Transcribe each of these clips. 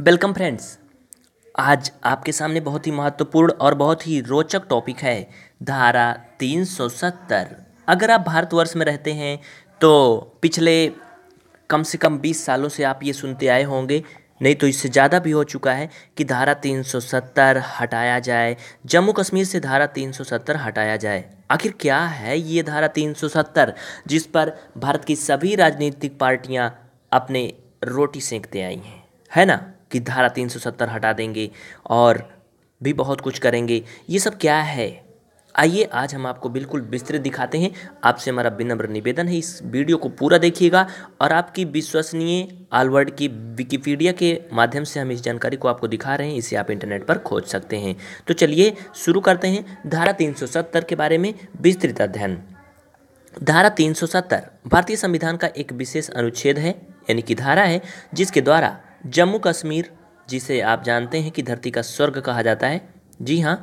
welcome friends आज आपके सामने बहुत ही महत्वपूर्ण और बहुत ही रोचक टॉपिक है धारा 370 अगर आप भारतवर्ष में रहते हैं तो पिछले कम से कम 20 सालों से आप ये सुनते आए होंगे नहीं तो इससे ज़्यादा भी हो चुका है कि धारा 370 हटाया जाए जम्मू कश्मीर से धारा 370 हटाया जाए आखिर क्या है ये धारा 370 जिस पर भारत की सभी राजनीतिक पार्टियां अपने रोटी सेंकते आई हैं है ना कि धारा तीन सौ सत्तर हटा देंगे और भी बहुत कुछ करेंगे ये सब क्या है आइए आज हम आपको बिल्कुल विस्तृत दिखाते हैं आपसे हमारा विनम्र निवेदन है इस वीडियो को पूरा देखिएगा और आपकी विश्वसनीय आलवर्ड की विकिपीडिया के माध्यम से हम इस जानकारी को आपको दिखा रहे हैं इसे आप इंटरनेट पर खोज सकते हैं तो चलिए शुरू करते हैं धारा 370 के बारे में विस्तृत अध्ययन धारा 370 भारतीय संविधान का एक विशेष अनुच्छेद है यानी कि धारा है जिसके द्वारा जम्मू कश्मीर जिसे आप जानते हैं कि धरती का स्वर्ग कहा जाता है जी हाँ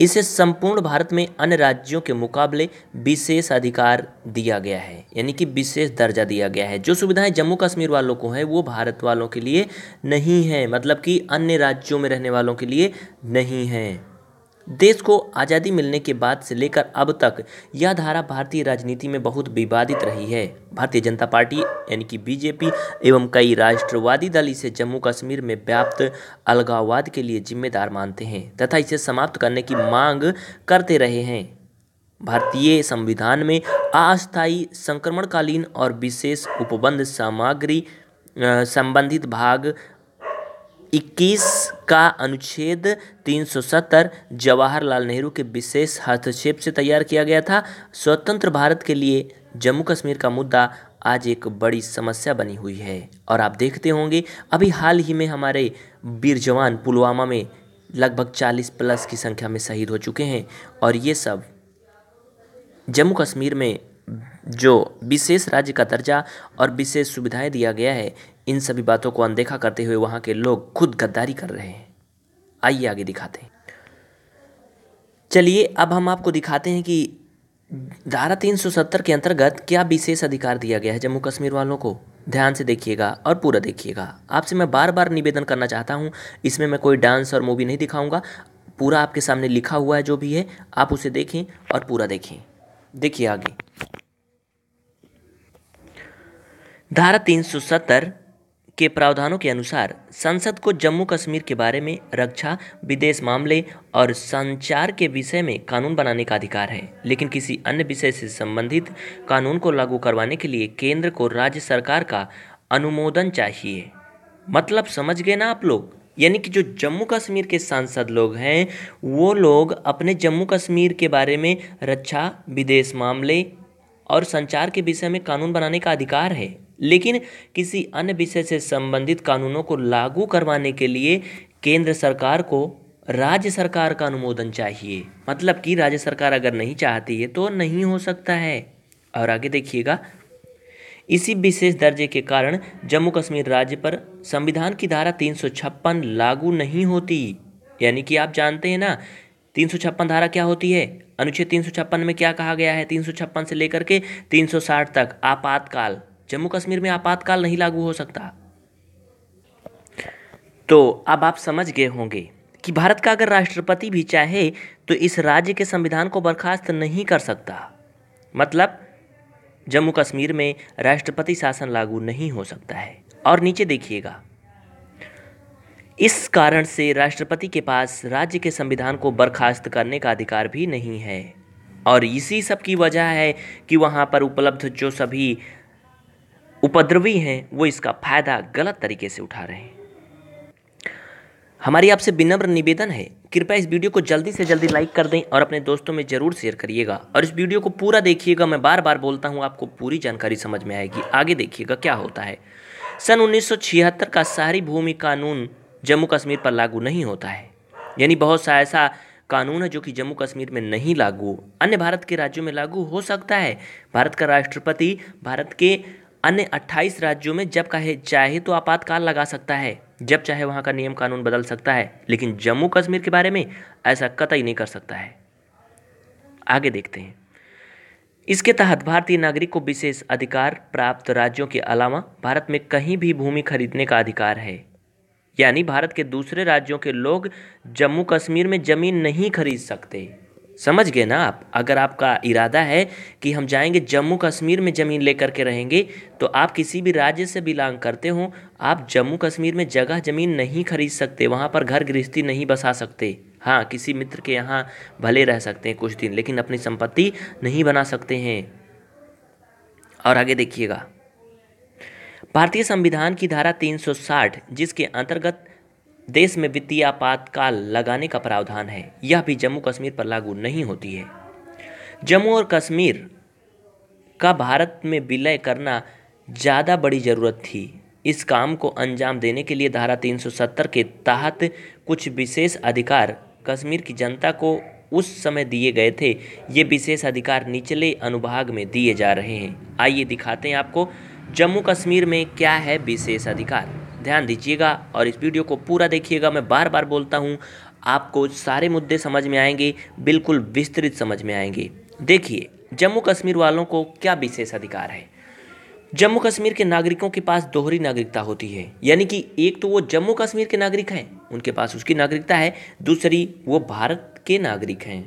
इसे संपूर्ण भारत में अन्य राज्यों के मुकाबले विशेष अधिकार दिया गया है यानी कि विशेष दर्जा दिया गया है जो सुविधाएं जम्मू कश्मीर वालों को है वो भारत वालों के लिए नहीं है मतलब कि अन्य राज्यों में रहने वालों के लिए नहीं है देश को आज़ादी मिलने के बाद से लेकर अब तक यह धारा भारतीय राजनीति में बहुत विवादित रही है भारतीय जनता पार्टी यानी कि बीजेपी एवं कई राष्ट्रवादी दल इसे जम्मू कश्मीर में व्याप्त अलगाववाद के लिए जिम्मेदार मानते हैं तथा इसे समाप्त करने की मांग करते रहे हैं भारतीय संविधान में अस्थायी संक्रमणकालीन और विशेष उपबंध सामग्री संबंधित भाग इक्कीस का अनुच्छेद तीन सौ सत्तर जवाहरलाल नेहरू के विशेष हस्तक्षेप से तैयार किया गया था स्वतंत्र भारत के लिए जम्मू कश्मीर का मुद्दा आज एक बड़ी समस्या बनी हुई है और आप देखते होंगे अभी हाल ही में हमारे वीर जवान पुलवामा में लगभग चालीस प्लस की संख्या में शहीद हो चुके हैं और ये सब जम्मू कश्मीर में जो विशेष राज्य का दर्जा और विशेष सुविधाएं दिया गया है इन सभी बातों को अनदेखा करते हुए वहाँ के लोग खुद गद्दारी कर रहे हैं आइए आगे दिखाते हैं चलिए अब हम आपको दिखाते हैं कि धारा 370 के अंतर्गत क्या विशेष अधिकार दिया गया है जम्मू कश्मीर वालों को ध्यान से देखिएगा और पूरा देखिएगा आपसे मैं बार बार निवेदन करना चाहता हूँ इसमें मैं कोई डांस और मूवी नहीं दिखाऊंगा पूरा आपके सामने लिखा हुआ है जो भी है आप उसे देखें और पूरा देखें देखिए आगे धारा 370 के प्रावधानों के अनुसार संसद को जम्मू कश्मीर के बारे में रक्षा विदेश मामले और संचार के विषय में कानून बनाने का अधिकार है लेकिन किसी अन्य विषय से संबंधित कानून को लागू करवाने के लिए केंद्र को राज्य सरकार का अनुमोदन चाहिए मतलब समझ गए ना आप लोग यानी कि जो जम्मू कश्मीर के सांसद लोग हैं वो लोग अपने जम्मू कश्मीर के बारे में रक्षा विदेश मामले और संचार के विषय में कानून बनाने का अधिकार है लेकिन किसी अन्य विषय से संबंधित कानूनों को लागू करवाने के लिए केंद्र सरकार को राज्य सरकार का अनुमोदन चाहिए मतलब कि राज्य सरकार अगर नहीं चाहती है तो नहीं हो सकता है और आगे देखिएगा इसी विशेष दर्जे के कारण जम्मू कश्मीर राज्य पर संविधान की धारा तीन लागू नहीं होती यानी कि आप जानते हैं ना तीन धारा क्या होती है अनुच्छेद तीन में क्या कहा गया है तीन से लेकर के 360 तक आपातकाल जम्मू कश्मीर में आपातकाल नहीं लागू हो सकता तो अब आप समझ गए होंगे कि भारत का अगर राष्ट्रपति भी चाहे तो इस राज्य के संविधान को बर्खास्त नहीं कर सकता मतलब जम्मू कश्मीर में राष्ट्रपति शासन लागू नहीं हो सकता है और नीचे देखिएगा इस कारण से राष्ट्रपति के पास राज्य के संविधान को बर्खास्त करने का अधिकार भी नहीं है और इसी सब की वजह है कि वहाँ पर उपलब्ध जो सभी उपद्रवी हैं वो इसका फायदा गलत तरीके से उठा रहे हैं हमारी आपसे विनम्र निवेदन है कृपया इस वीडियो को जल्दी से जल्दी लाइक कर दें और अपने दोस्तों में ज़रूर शेयर करिएगा और इस वीडियो को पूरा देखिएगा मैं बार बार बोलता हूँ आपको पूरी जानकारी समझ में आएगी आगे देखिएगा क्या होता है सन 1976 का शहरी भूमि कानून जम्मू कश्मीर पर लागू नहीं होता है यानी बहुत सा ऐसा कानून है जो कि जम्मू कश्मीर में नहीं लागू अन्य भारत के राज्यों में लागू हो सकता है भारत का राष्ट्रपति भारत के अन्य 28 राज्यों में जब कहे चाहे तो आपातकाल लगा सकता है जब चाहे वहां का नियम कानून बदल सकता है लेकिन जम्मू कश्मीर के बारे में ऐसा कतई नहीं कर सकता है आगे देखते हैं इसके तहत भारतीय नागरिक को विशेष अधिकार प्राप्त राज्यों के अलावा भारत में कहीं भी भूमि खरीदने का अधिकार है यानी भारत के दूसरे राज्यों के लोग जम्मू कश्मीर में ज़मीन नहीं खरीद सकते समझ गए ना आप अगर आपका इरादा है कि हम जाएंगे जम्मू कश्मीर में ज़मीन लेकर के रहेंगे तो आप किसी भी राज्य से बिलोंग करते हो आप जम्मू कश्मीर में जगह ज़मीन नहीं खरीद सकते वहाँ पर घर गृहस्थी नहीं बसा सकते हाँ किसी मित्र के यहाँ भले रह सकते हैं कुछ दिन लेकिन अपनी संपत्ति नहीं बना सकते हैं और आगे देखिएगा भारतीय संविधान की धारा 360 जिसके अंतर्गत देश में वित्तीय आपातकाल लगाने का प्रावधान है यह भी जम्मू कश्मीर पर लागू नहीं होती है जम्मू और कश्मीर का भारत में विलय करना ज़्यादा बड़ी ज़रूरत थी इस काम को अंजाम देने के लिए धारा 370 के तहत कुछ विशेष अधिकार कश्मीर की जनता को उस समय दिए गए थे ये विशेष अधिकार निचले अनुभाग में दिए जा रहे हैं आइए दिखाते हैं आपको जम्मू कश्मीर में क्या है विशेष अधिकार ध्यान दीजिएगा और इस वीडियो को पूरा देखिएगा मैं बार बार बोलता हूँ आपको सारे मुद्दे समझ में आएंगे बिल्कुल विस्तृत समझ में आएंगे देखिए जम्मू कश्मीर वालों को क्या विशेष अधिकार है जम्मू कश्मीर के नागरिकों के पास दोहरी नागरिकता होती है यानी कि एक तो वो जम्मू कश्मीर के नागरिक हैं उनके पास उसकी नागरिकता है दूसरी वो भारत के नागरिक हैं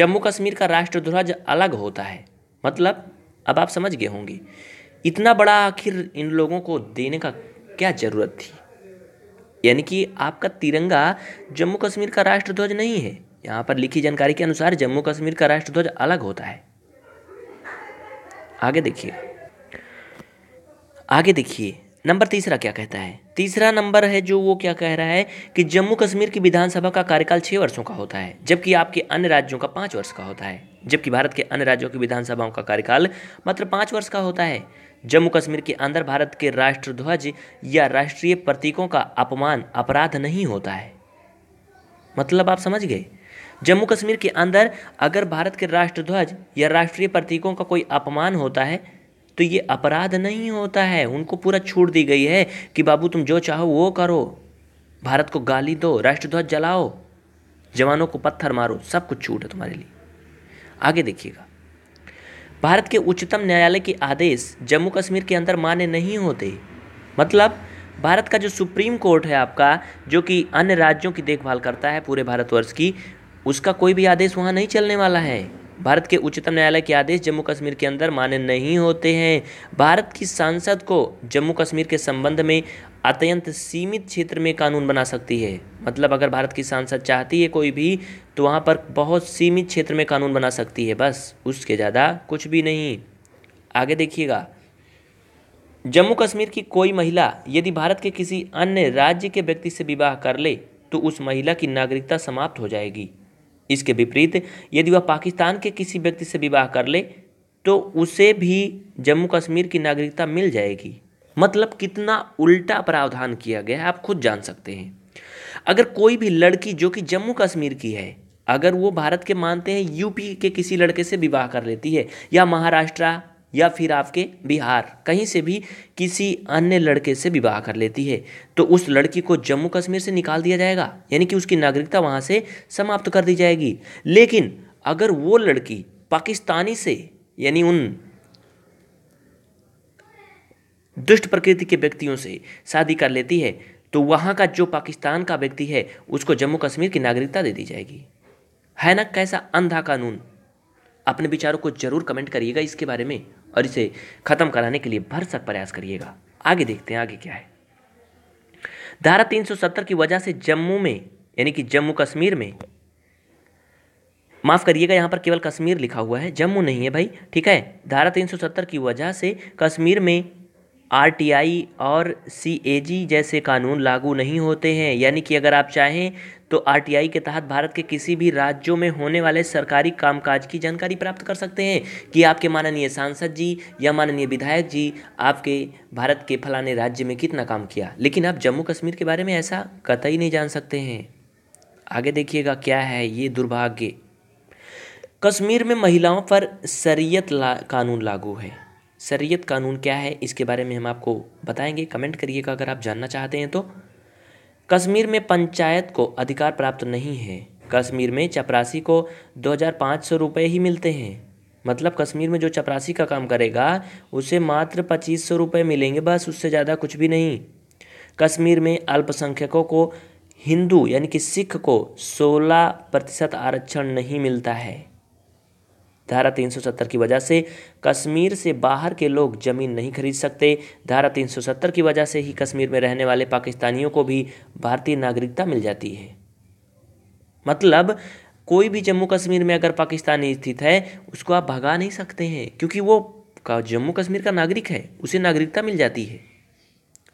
जम्मू कश्मीर का राष्ट्र ध्वज अलग होता है मतलब अब आप समझ गए होंगे इतना बड़ा आखिर इन लोगों को देने का क्या ज़रूरत थी यानी कि आपका तिरंगा जम्मू कश्मीर का राष्ट्रध्वज नहीं है यहाँ पर लिखी जानकारी के अनुसार जम्मू कश्मीर का राष्ट्रध्वज अलग होता है आगे देखिए आगे देखिए नंबर तीसरा क्या कहता है तीसरा नंबर है जो वो क्या कह रहा है कि जम्मू कश्मीर की विधानसभा का कार्यकाल छः वर्षों का होता है जबकि आपके अन्य राज्यों का पाँच वर्ष का होता है जबकि भारत के अन्य राज्यों की विधानसभाओं का कार्यकाल मात्र पाँच वर्ष का होता है जम्मू कश्मीर के अंदर भारत के राष्ट्रध्वज या राष्ट्रीय प्रतीकों का अपमान अपराध नहीं होता है मतलब आप समझ गए जम्मू कश्मीर के अंदर अगर भारत के राष्ट्रध्वज या राष्ट्रीय प्रतीकों का कोई अपमान होता है तो ये अपराध नहीं होता है उनको पूरा छूट दी गई है कि बाबू तुम जो चाहो वो करो भारत को गाली दो राष्ट्रध्वज जलाओ जवानों को पत्थर मारो सब कुछ छूट है तुम्हारे लिए आगे देखिएगा भारत के उच्चतम न्यायालय के आदेश जम्मू कश्मीर के अंदर मान्य नहीं होते मतलब भारत का जो सुप्रीम कोर्ट है आपका जो कि अन्य राज्यों की देखभाल करता है पूरे भारतवर्ष की उसका कोई भी आदेश वहाँ नहीं चलने वाला है भारत के उच्चतम न्यायालय के आदेश जम्मू कश्मीर के अंदर मान्य नहीं होते हैं भारत की सांसद को जम्मू कश्मीर के संबंध में अत्यंत सीमित क्षेत्र में कानून बना सकती है मतलब अगर भारत की सांसद चाहती है कोई भी तो वहाँ पर बहुत सीमित क्षेत्र में कानून बना सकती है बस उसके ज़्यादा कुछ भी नहीं आगे देखिएगा जम्मू कश्मीर की कोई महिला यदि भारत के किसी अन्य राज्य के व्यक्ति से विवाह कर ले तो उस महिला की नागरिकता समाप्त हो जाएगी इसके विपरीत यदि वह पाकिस्तान के किसी व्यक्ति से विवाह कर ले तो उसे भी जम्मू कश्मीर की नागरिकता मिल जाएगी मतलब कितना उल्टा प्रावधान किया गया है आप खुद जान सकते हैं अगर कोई भी लड़की जो कि जम्मू कश्मीर की है अगर वो भारत के मानते हैं यूपी के किसी लड़के से विवाह कर लेती है या महाराष्ट्र या फिर आपके बिहार कहीं से भी किसी अन्य लड़के से विवाह कर लेती है तो उस लड़की को जम्मू कश्मीर से निकाल दिया जाएगा यानी कि उसकी नागरिकता वहाँ से समाप्त कर दी जाएगी लेकिन अगर वो लड़की पाकिस्तानी से यानी उन दुष्ट प्रकृति के व्यक्तियों से शादी कर लेती है तो वहाँ का जो पाकिस्तान का व्यक्ति है उसको जम्मू कश्मीर की नागरिकता दे दी जाएगी है ना कैसा अंधा कानून अपने विचारों को जरूर कमेंट करिएगा इसके बारे में और इसे ख़त्म कराने के लिए भरसक प्रयास करिएगा आगे देखते हैं आगे क्या है धारा 370 की वजह से जम्मू में यानी कि जम्मू कश्मीर में माफ़ करिएगा यहां पर केवल कश्मीर लिखा हुआ है जम्मू नहीं है भाई ठीक है धारा 370 की वजह से कश्मीर में आर और सी जैसे कानून लागू नहीं होते हैं यानी कि अगर आप चाहें तो आर के तहत भारत के किसी भी राज्यों में होने वाले सरकारी कामकाज की जानकारी प्राप्त कर सकते हैं कि आपके माननीय सांसद जी या माननीय विधायक जी आपके भारत के फलाने राज्य में कितना काम किया लेकिन आप जम्मू कश्मीर के बारे में ऐसा कतई नहीं जान सकते हैं आगे देखिएगा क्या है ये दुर्भाग्य कश्मीर में महिलाओं पर शरीयत ला, कानून लागू है शरीयत कानून क्या है इसके बारे में हम आपको बताएंगे कमेंट करिएगा अगर आप जानना चाहते हैं तो कश्मीर में पंचायत को अधिकार प्राप्त नहीं है कश्मीर में चपरासी को दो हज़ार पाँच सौ रुपये ही मिलते हैं मतलब कश्मीर में जो चपरासी का काम करेगा उसे मात्र पच्चीस सौ रुपये मिलेंगे बस उससे ज़्यादा कुछ भी नहीं कश्मीर में अल्पसंख्यकों को हिंदू यानी कि सिख को सोलह प्रतिशत आरक्षण नहीं मिलता है धारा 370 की वजह से कश्मीर से बाहर के लोग ज़मीन नहीं खरीद सकते धारा 370 की वजह से ही कश्मीर में रहने वाले पाकिस्तानियों को भी भारतीय नागरिकता मिल जाती है मतलब कोई भी जम्मू कश्मीर में अगर पाकिस्तानी स्थित है उसको आप भगा नहीं सकते हैं क्योंकि वो जम्मू कश्मीर का नागरिक है उसे नागरिकता मिल जाती है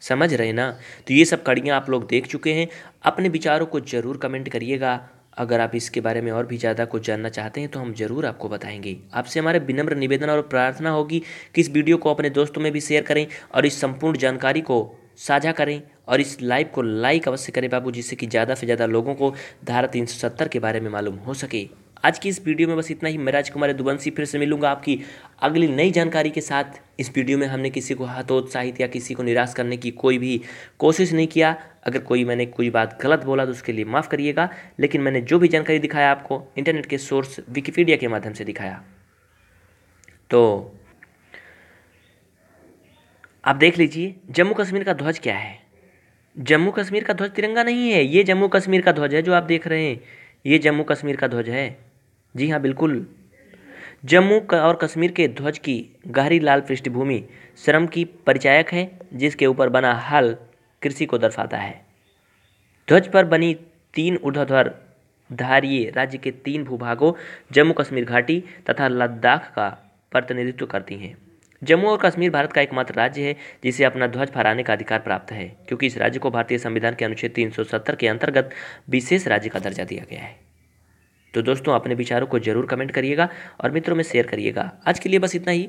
समझ रहे ना तो ये सब कड़ियाँ आप लोग देख चुके हैं अपने विचारों को ज़रूर कमेंट करिएगा अगर आप इसके बारे में और भी ज़्यादा कुछ जानना चाहते हैं तो हम ज़रूर आपको बताएंगे आपसे हमारे विनम्र निवेदन और प्रार्थना होगी कि इस वीडियो को अपने दोस्तों में भी शेयर करें और इस संपूर्ण जानकारी को साझा करें और इस लाइव को लाइक अवश्य करें बाबू जिससे कि ज़्यादा से ज़्यादा लोगों को धारा तीन के बारे में मालूम हो सके आज की इस वीडियो में बस इतना ही मैं राजकुमार दुबंसी फिर से मिलूंगा आपकी अगली नई जानकारी के साथ इस वीडियो में हमने किसी को हतोत्साहित या किसी को निराश करने की कोई भी कोशिश नहीं किया अगर कोई मैंने कोई बात गलत बोला तो उसके लिए माफ़ करिएगा लेकिन मैंने जो भी जानकारी दिखाया आपको इंटरनेट के सोर्स विकीपीडिया के माध्यम से दिखाया तो आप देख लीजिए जम्मू कश्मीर का ध्वज क्या है जम्मू कश्मीर का ध्वज तिरंगा नहीं है ये जम्मू कश्मीर का ध्वज है जो आप देख रहे हैं ये जम्मू कश्मीर का ध्वज है जी हाँ बिल्कुल जम्मू और कश्मीर के ध्वज की गहरी लाल पृष्ठभूमि श्रम की परिचायक है जिसके ऊपर बना हल कृषि को दर्शाता है ध्वज पर बनी तीन ऊर्धर धारीय राज्य के तीन भूभागों जम्मू कश्मीर घाटी तथा लद्दाख का प्रतिनिधित्व करती हैं जम्मू और कश्मीर भारत का एकमात्र राज्य है जिसे अपना ध्वज फहराने का अधिकार प्राप्त है क्योंकि इस राज्य को भारतीय संविधान के अनुच्छेद 370 के अंतर्गत विशेष राज्य का दर्जा दिया गया है तो दोस्तों अपने विचारों को जरूर कमेंट करिएगा और मित्रों में शेयर करिएगा आज के लिए बस इतना ही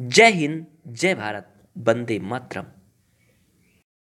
जय हिंद जय भारत बंदे मातरम